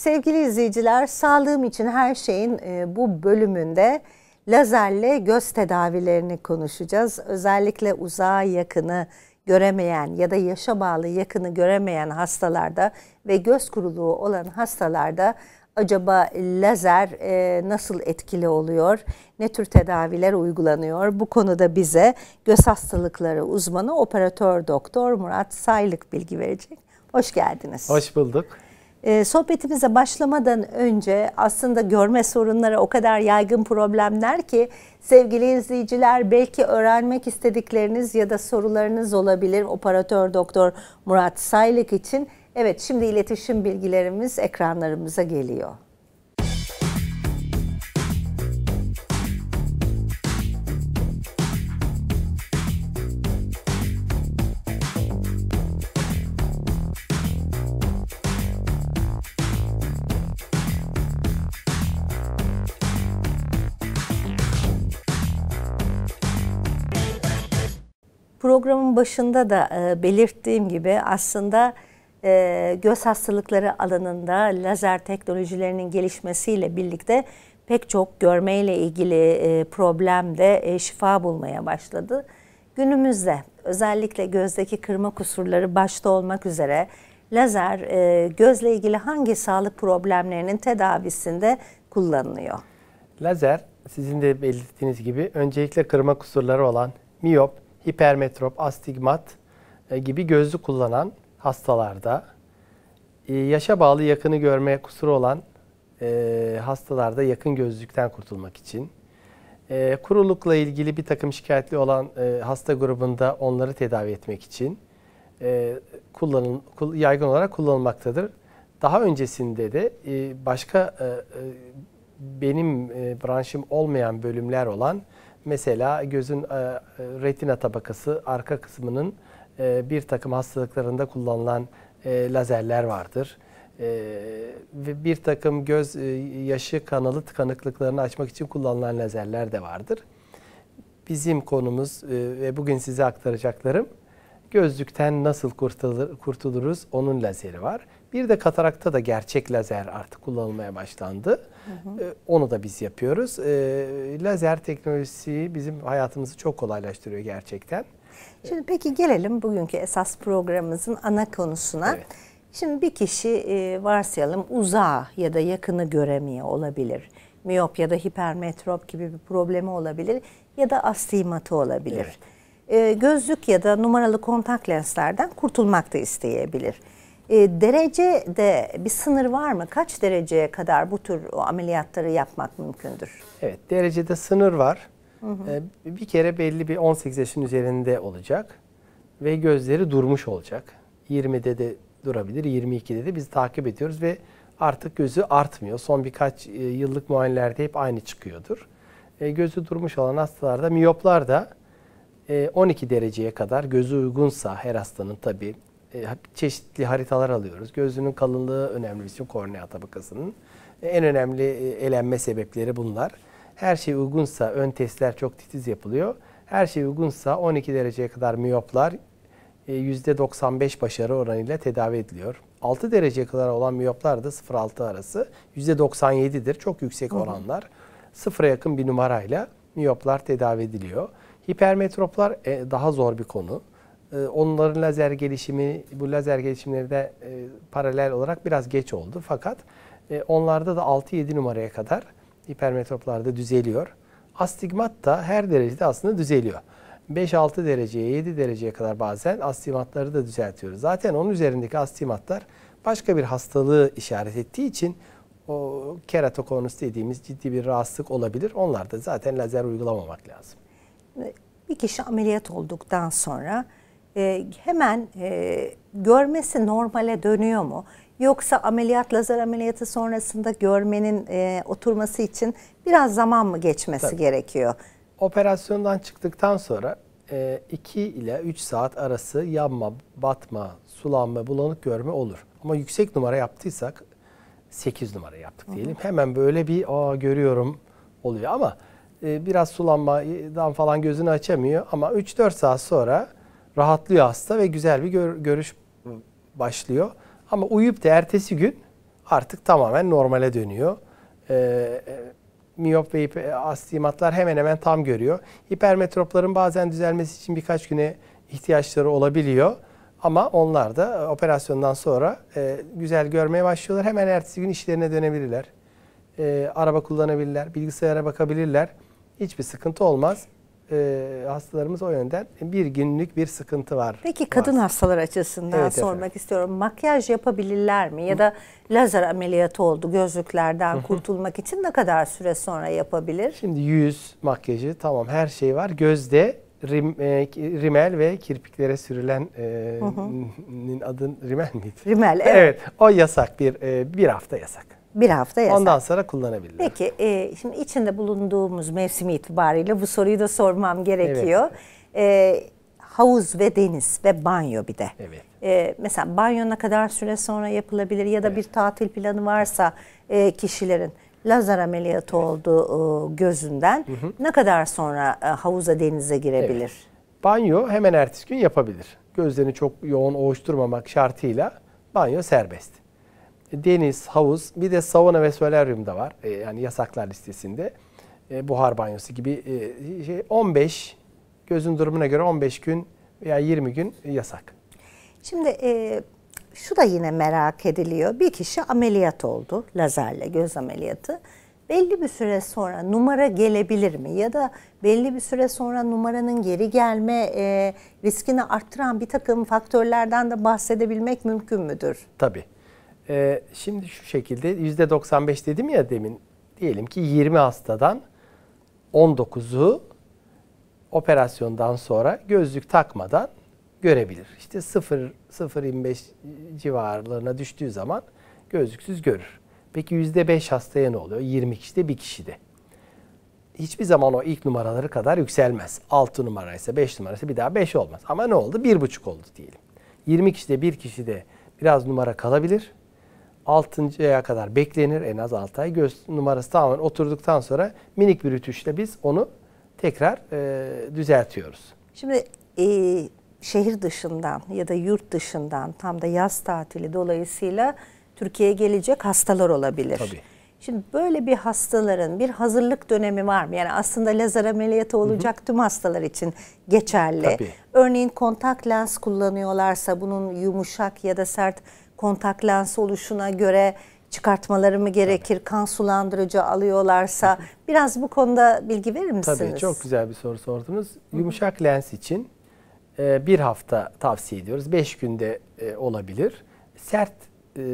Sevgili izleyiciler, sağlığım için her şeyin e, bu bölümünde lazerle göz tedavilerini konuşacağız. Özellikle uzağa yakını göremeyen ya da yaşa bağlı yakını göremeyen hastalarda ve göz kuruluğu olan hastalarda acaba lazer e, nasıl etkili oluyor? Ne tür tedaviler uygulanıyor? Bu konuda bize göz hastalıkları uzmanı operatör doktor Murat Saylık bilgi verecek. Hoş geldiniz. Hoş bulduk. E, sohbetimize başlamadan önce aslında görme sorunları o kadar yaygın problemler ki sevgili izleyiciler belki öğrenmek istedikleriniz ya da sorularınız olabilir operatör doktor Murat Saylık için. Evet şimdi iletişim bilgilerimiz ekranlarımıza geliyor. programın başında da e, belirttiğim gibi aslında e, göz hastalıkları alanında lazer teknolojilerinin gelişmesiyle birlikte pek çok görmeyle ilgili e, problem de e, şifa bulmaya başladı. Günümüzde özellikle gözdeki kırma kusurları başta olmak üzere lazer e, gözle ilgili hangi sağlık problemlerinin tedavisinde kullanılıyor? Lazer sizin de belirttiğiniz gibi öncelikle kırma kusurları olan miyop, hipermetrop, astigmat e, gibi gözlü kullanan hastalarda, e, yaşa bağlı yakını görmeye kusuru olan e, hastalarda yakın gözlükten kurtulmak için, kurulukla ilgili bir takım şikayetli olan hasta grubunda onları tedavi etmek için kullanın, yaygın olarak kullanılmaktadır. Daha öncesinde de başka benim branşım olmayan bölümler olan Mesela gözün e, e, retina tabakası arka kısmının e, bir takım hastalıklarında kullanılan lazerler vardır. Ve bir takım göz yaşı kanalı tıkanıklıklarını açmak için kullanılan lazerler de vardır. Bizim konumuz ve bugün size aktaracaklarım gözlükten nasıl kurtulur, kurtuluruz onun lazeri var. Bir de katarakta da gerçek lazer artık kullanılmaya başlandı. Hı hı. Ee, onu da biz yapıyoruz. E, lazer teknolojisi bizim hayatımızı çok kolaylaştırıyor gerçekten. Şimdi peki gelelim bugünkü esas programımızın ana konusuna. Evet. Şimdi bir kişi e, varsayalım uzağa ya da yakını göremiyor olabilir. Miyop ya da hipermetrop gibi bir problemi olabilir ya da astigmatı olabilir. Evet. E, gözlük ya da numaralı kontak lenslerden kurtulmak da isteyebilir. E, derece de bir sınır var mı? Kaç dereceye kadar bu tür ameliyatları yapmak mümkündür? Evet, derecede sınır var. Hı hı. Ee, bir kere belli bir 18 yaşın üzerinde olacak ve gözleri durmuş olacak. 20'de de durabilir, 22'de de biz takip ediyoruz ve artık gözü artmıyor. Son birkaç e, yıllık muayenelerde hep aynı çıkıyordur. E, gözü durmuş olan hastalarda, miyoplar da 12 e, dereceye kadar gözü uygunsa her hastanın tabii e, çeşitli haritalar alıyoruz. Gözünün kalınlığı önemli bizim şey, kornea tabakasının. E, en önemli e, elenme sebepleri bunlar. Her şey uygunsa ön testler çok titiz yapılıyor. Her şey uygunsa 12 dereceye kadar miyoplar %95 başarı oranıyla tedavi ediliyor. 6 dereceye kadar olan miyoplar da 0-6 arası %97'dir. Çok yüksek oranlar. Hı Sıfıra yakın bir numarayla miyoplar tedavi ediliyor. Hipermetroplar daha zor bir konu. Ee, onların lazer gelişimi, bu lazer gelişimleri de e, paralel olarak biraz geç oldu. Fakat e, onlarda da 6-7 numaraya kadar hipermetroplarda düzeliyor. Astigmat da her derecede aslında düzeliyor. 5-6 dereceye, 7 dereceye kadar bazen astigmatları da düzeltiyoruz. Zaten onun üzerindeki astigmatlar başka bir hastalığı işaret ettiği için o keratokonus dediğimiz ciddi bir rahatsızlık olabilir. Onlar da zaten lazer uygulamamak lazım. Bir kişi ameliyat olduktan sonra e, hemen e, görmesi normale dönüyor mu? Yoksa ameliyat lazer ameliyatı sonrasında görmenin e, oturması için biraz zaman mı geçmesi Tabii. gerekiyor? Operasyondan çıktıktan sonra 2 e, ile 3 saat arası yanma, batma, sulanma, bulanık görme olur. Ama yüksek numara yaptıysak 8 numara yaptık diyelim. Hı hı. Hemen böyle bir aa görüyorum oluyor ama e, biraz sulanmadan falan gözünü açamıyor ama 3-4 saat sonra rahatlıyor hasta ve güzel bir gör, görüş başlıyor. Ama uyuyup da ertesi gün artık tamamen normale dönüyor. Ee, e, miyop ve e, astigmatlar hemen hemen tam görüyor. Hipermetropların bazen düzelmesi için birkaç güne ihtiyaçları olabiliyor. Ama onlar da e, operasyondan sonra e, güzel görmeye başlıyorlar. Hemen ertesi gün işlerine dönebilirler. E, araba kullanabilirler, bilgisayara bakabilirler. Hiçbir sıkıntı olmaz e, hastalarımız o yönden bir günlük bir sıkıntı var. Peki kadın var. hastalar açısından evet, sormak efendim. istiyorum. Makyaj yapabilirler mi? Ya da Hı. lazer ameliyatı oldu gözlüklerden kurtulmak için ne kadar süre sonra yapabilir? Şimdi yüz makyajı tamam her şey var. Gözde rim, e, rimel ve kirpiklere sürülen e, hı hı. adı rimel miydi? Rimel evet. evet o yasak bir e, bir hafta yasak. Bir hafta yasak. Ondan sonra kullanabilirler. Peki e, şimdi içinde bulunduğumuz mevsim itibariyle bu soruyu da sormam gerekiyor. Evet. E, havuz ve deniz ve banyo bir de. Evet. E, mesela banyo ne kadar süre sonra yapılabilir ya da evet. bir tatil planı varsa e, kişilerin lazer ameliyatı evet. olduğu e, gözünden hı hı. ne kadar sonra e, havuza denize girebilir? Evet. Banyo hemen ertesi gün yapabilir. Gözlerini çok yoğun oluşturmamak şartıyla banyo serbest deniz, havuz, bir de sauna ve solaryum da var. E, yani yasaklar listesinde. E, buhar banyosu gibi e, şey 15 gözün durumuna göre 15 gün veya 20 gün yasak. Şimdi e, şu da yine merak ediliyor. Bir kişi ameliyat oldu lazerle göz ameliyatı. Belli bir süre sonra numara gelebilir mi? Ya da belli bir süre sonra numaranın geri gelme e, riskini arttıran bir takım faktörlerden de bahsedebilmek mümkün müdür? Tabii. Ee, şimdi şu şekilde %95 dedim ya demin. Diyelim ki 20 hastadan 19'u operasyondan sonra gözlük takmadan görebilir. İşte 0-0.25 civarlarına düştüğü zaman gözlüksüz görür. Peki %5 hastaya ne oluyor? 20 kişide bir kişide. Hiçbir zaman o ilk numaraları kadar yükselmez. 6 numaraysa 5 numaraysa bir daha 5 olmaz. Ama ne oldu? 1,5 oldu diyelim. 20 kişide bir kişide biraz numara kalabilir. 6.ya kadar beklenir en az 6 ay. Göz numarası tamamen oturduktan sonra minik bir ütüşle biz onu tekrar e, düzeltiyoruz. Şimdi e, şehir dışından ya da yurt dışından tam da yaz tatili dolayısıyla Türkiye'ye gelecek hastalar olabilir. Tabii. Şimdi böyle bir hastaların bir hazırlık dönemi var mı? Yani aslında lazer ameliyatı olacak hı hı. tüm hastalar için geçerli. Tabii. Örneğin kontak lens kullanıyorlarsa bunun yumuşak ya da sert kontak lens oluşuna göre çıkartmaları mı gerekir? Tabii. Kan sulandırıcı alıyorlarsa biraz bu konuda bilgi verir misiniz? Tabii çok güzel bir soru sordunuz. Yumuşak lens için e, bir hafta tavsiye ediyoruz. Beş günde e, olabilir. Sert e,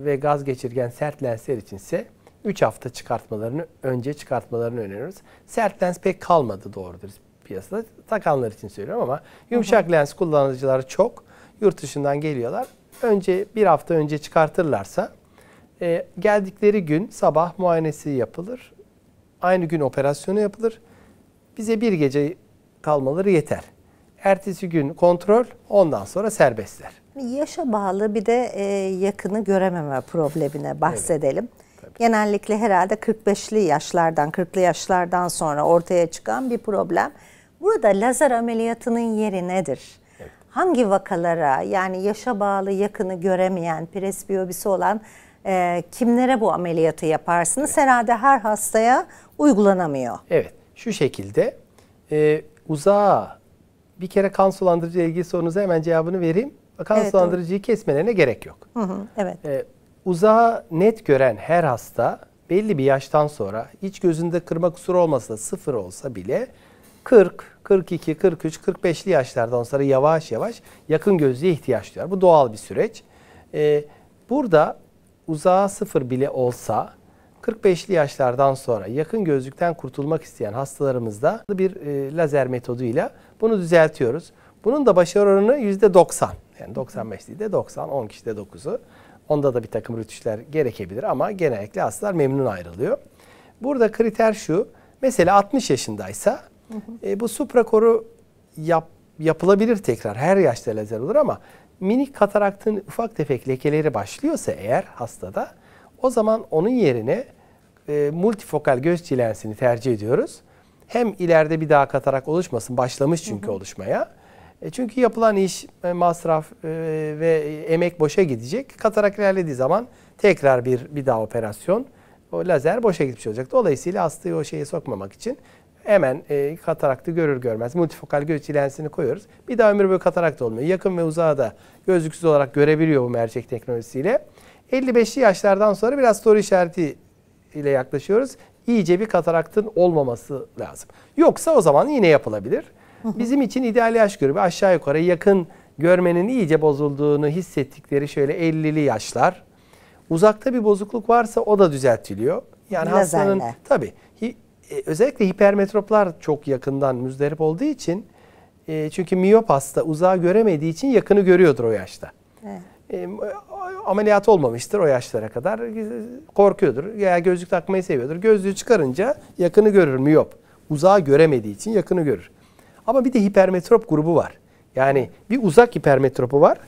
ve gaz geçirgen sert lensler içinse 3 hafta çıkartmalarını, önce çıkartmalarını öneriyoruz. Sert lens pek kalmadı doğrudur piyasada. Takanlar için söylüyorum ama yumuşak hı hı. lens kullanıcıları çok. Yurt dışından geliyorlar önce bir hafta önce çıkartırlarsa e, geldikleri gün sabah muayenesi yapılır. Aynı gün operasyonu yapılır. Bize bir gece kalmaları yeter. Ertesi gün kontrol, ondan sonra serbestler. Yaşa bağlı bir de e, yakını görememe problemine bahsedelim. Evet, Genellikle herhalde 45'li yaşlardan, 40'lı yaşlardan sonra ortaya çıkan bir problem. Burada lazer ameliyatının yeri nedir? hangi vakalara yani yaşa bağlı yakını göremeyen presbiyobisi olan e, kimlere bu ameliyatı yaparsınız? Evet. Herhalde her hastaya uygulanamıyor. Evet şu şekilde e, uzağa bir kere kan sulandırıcı ile ilgili sorunuza hemen cevabını vereyim. Kan evet, sulandırıcıyı doğru. kesmelerine gerek yok. Hı hı, evet. E, uzağa net gören her hasta belli bir yaştan sonra hiç gözünde kırma kusuru olmasa sıfır olsa bile 40, 42, 43, 45'li yaşlarda onlara yavaş yavaş yakın gözlüğe ihtiyaç duyar. Bu doğal bir süreç. Ee, burada uzağa sıfır bile olsa 45'li yaşlardan sonra yakın gözlükten kurtulmak isteyen hastalarımızda bir e, lazer metoduyla bunu düzeltiyoruz. Bunun da başarı oranı %90. Yani 95 95'li de 90, 10 kişide 9'u. Onda da bir takım rütüşler gerekebilir ama genellikle hastalar memnun ayrılıyor. Burada kriter şu. Mesela 60 yaşındaysa Hı hı. E, bu suprakoru yap, yapılabilir tekrar. Her yaşta lazer olur ama minik kataraktın ufak tefek lekeleri başlıyorsa eğer hastada o zaman onun yerine e, multifokal göz cilensini tercih ediyoruz. Hem ileride bir daha katarak oluşmasın. Başlamış çünkü hı hı. oluşmaya. E, çünkü yapılan iş, e, masraf e, ve emek boşa gidecek. Katarak ilerlediği zaman tekrar bir bir daha operasyon o lazer boşa gitmiş olacak. Dolayısıyla hastayı o şeye sokmamak için hemen e, kataraktı görür görmez multifokal göz lensini koyuyoruz. Bir daha ömür boyu katarakt olmuyor. Yakın ve uzağa da gözlüksüz olarak görebiliyor bu mercek teknolojisiyle. 55'li yaşlardan sonra biraz soru işareti ile yaklaşıyoruz. İyice bir kataraktın olmaması lazım. Yoksa o zaman yine yapılabilir. Bizim için ideal yaş grubu aşağı yukarı yakın görmenin iyice bozulduğunu hissettikleri şöyle 50'li yaşlar. Uzakta bir bozukluk varsa o da düzeltiliyor. Yani Lazerle. hastanın tabii e, özellikle hipermetroplar çok yakından müzdarip olduğu için e, çünkü miyop hasta uzağı göremediği için yakını görüyordur o yaşta. Evet. E, ameliyat olmamıştır o yaşlara kadar. Korkuyordur Ya gözlük takmayı seviyordur. Gözlüğü çıkarınca yakını görür miyop. Uzağı göremediği için yakını görür. Ama bir de hipermetrop grubu var. Yani bir uzak hipermetropu var.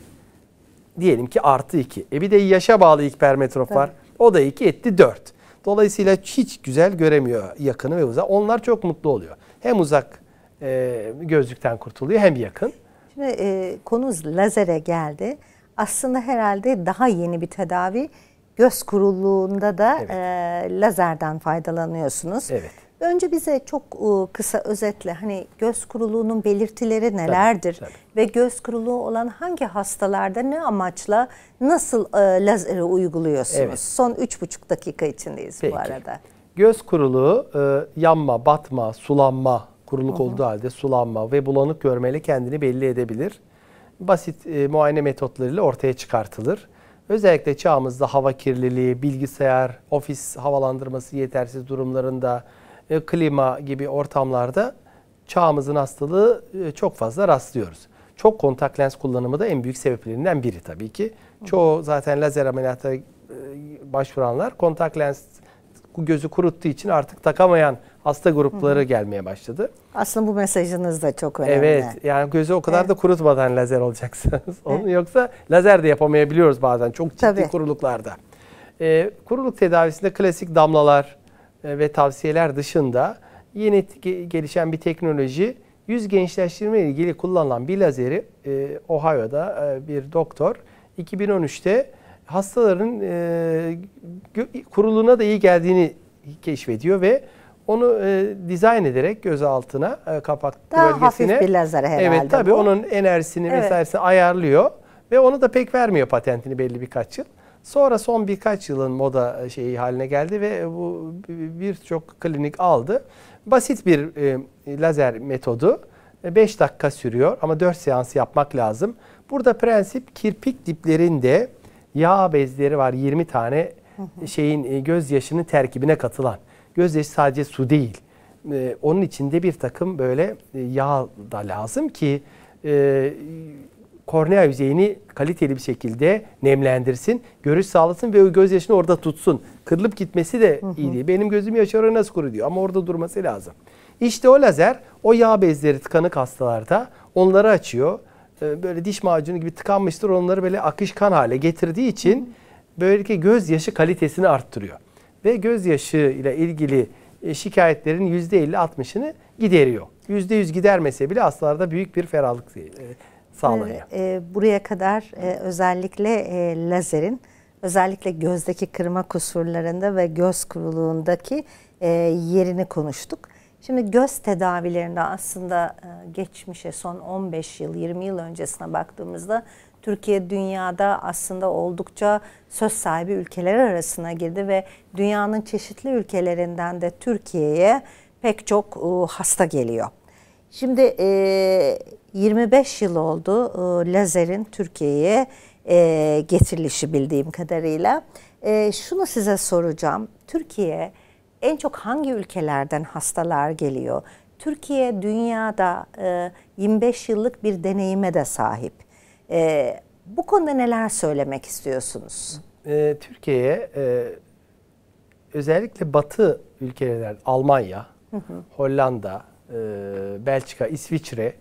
Diyelim ki artı 2. E bir de yaşa bağlı hipermetrop Tabii. var. O da 2 etti 4. Dolayısıyla hiç güzel göremiyor yakını ve uzak. Onlar çok mutlu oluyor. Hem uzak e, gözlükten kurtuluyor hem yakın. Şimdi e, konu lazere geldi. Aslında herhalde daha yeni bir tedavi göz kuruluğunda da evet. e, lazerden faydalanıyorsunuz. Evet. Önce bize çok e, kısa özetle hani göz kuruluğunun belirtileri nelerdir tabii, tabii. ve göz kuruluğu olan hangi hastalarda ne amaçla nasıl e, lazeri uyguluyorsunuz? Evet. Son 3,5 dakika içindeyiz Peki. bu arada. Göz kuruluğu e, yanma, batma, sulanma, kuruluk Hı-hı. olduğu halde sulanma ve bulanık görmeyle kendini belli edebilir. Basit e, muayene metotlarıyla ortaya çıkartılır. Özellikle çağımızda hava kirliliği, bilgisayar, ofis havalandırması yetersiz durumlarında e, klima gibi ortamlarda çağımızın hastalığı e, çok fazla rastlıyoruz. Çok kontak lens kullanımı da en büyük sebeplerinden biri tabii ki. Çoğu zaten lazer ameliyata e, başvuranlar kontak lens gözü kuruttuğu için artık takamayan hasta grupları gelmeye başladı. Aslında bu mesajınız da çok önemli. Evet yani gözü o kadar da kurutmadan lazer olacaksınız. Onu yoksa lazer de yapamayabiliyoruz bazen çok ciddi Tabii. kuruluklarda. Ee, kuruluk tedavisinde klasik damlalar, e, ve tavsiyeler dışında yeni gelişen bir teknoloji yüz gençleştirme ile ilgili kullanılan bir lazeri e, Ohio'da e, bir doktor 2013'te hastaların e, kuruluğuna da iyi geldiğini keşfediyor ve onu e, dizayn ederek göz altına e, kapak Daha bölgesine. hafif bir lazer herhalde. Evet tabii bu. onun enerjisini evet. vesairesini ayarlıyor ve onu da pek vermiyor patentini belli birkaç yıl. Sonra son birkaç yılın moda e, şeyi haline geldi ve e, bu birçok klinik aldı. Basit bir e, lazer metodu. 5 e, dakika sürüyor ama 4 seans yapmak lazım. Burada prensip kirpik diplerinde yağ bezleri var 20 tane şeyin gözyaşının terkibine katılan. Gözyaşı sadece su değil. Ee, onun içinde bir takım böyle yağ da lazım ki e, kornea yüzeyini kaliteli bir şekilde nemlendirsin. Görüş sağlasın ve o gözyaşını orada tutsun. Kırılıp gitmesi de hı hı. iyi değil. Benim gözüm yaşarı nasıl kuru diyor ama orada durması lazım. İşte o lazer o yağ bezleri tıkanık hastalarda onları açıyor. Ee, böyle diş macunu gibi tıkanmıştır onları böyle akışkan hale getirdiği için hı böylelikle gözyaşı kalitesini arttırıyor. Ve gözyaşı ile ilgili e, şikayetlerin %50-60'ını gideriyor. %100 gidermese bile hastalarda büyük bir ferahlık e, sağlayın. E, e, buraya kadar e, özellikle e, lazerin özellikle gözdeki kırma kusurlarında ve göz kuruluğundaki e, yerini konuştuk. Şimdi göz tedavilerinde aslında e, geçmişe son 15 yıl 20 yıl öncesine baktığımızda Türkiye dünyada aslında oldukça söz sahibi ülkeler arasına girdi ve dünyanın çeşitli ülkelerinden de Türkiye'ye pek çok e, hasta geliyor. Şimdi e, 25 yıl oldu e, lazerin Türkiye'ye e, getirilişi bildiğim kadarıyla. E, şunu size soracağım. Türkiye en çok hangi ülkelerden hastalar geliyor? Türkiye dünyada e, 25 yıllık bir deneyime de sahip. E, bu konuda neler söylemek istiyorsunuz? E, Türkiye'ye e, özellikle batı ülkelerden Almanya, hı hı. Hollanda, e, Belçika, İsviçre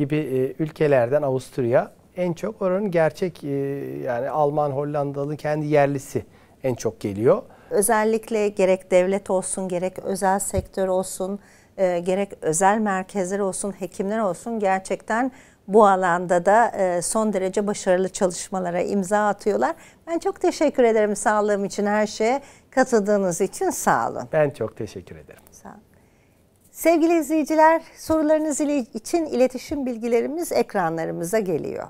gibi e, ülkelerden Avusturya en çok oranın gerçek e, yani Alman, Hollandalı kendi yerlisi en çok geliyor. Özellikle gerek devlet olsun, gerek özel sektör olsun, e, gerek özel merkezler olsun, hekimler olsun gerçekten bu alanda da son derece başarılı çalışmalara imza atıyorlar. Ben çok teşekkür ederim sağlığım için her şeye katıldığınız için sağ olun. Ben çok teşekkür ederim. Sevgili izleyiciler, sorularınız için iletişim bilgilerimiz ekranlarımıza geliyor.